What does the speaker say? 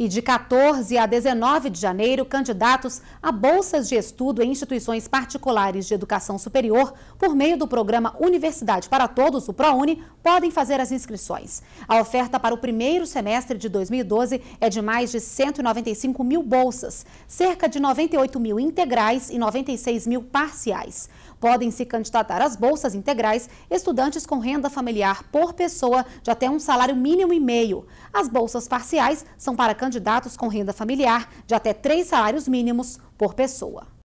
e de 14 a 19 de janeiro, candidatos a bolsas de estudo em instituições particulares de educação superior, por meio do programa Universidade para Todos, o ProUni, podem fazer as inscrições. A oferta para o primeiro semestre de 2012 é de mais de 195 mil bolsas, cerca de 98 mil integrais e 96 mil parciais. Podem se candidatar às bolsas integrais estudantes com renda familiar por pessoa de até um salário mínimo e meio. As bolsas parciais são para candidatos candidatos com renda familiar de até três salários mínimos por pessoa.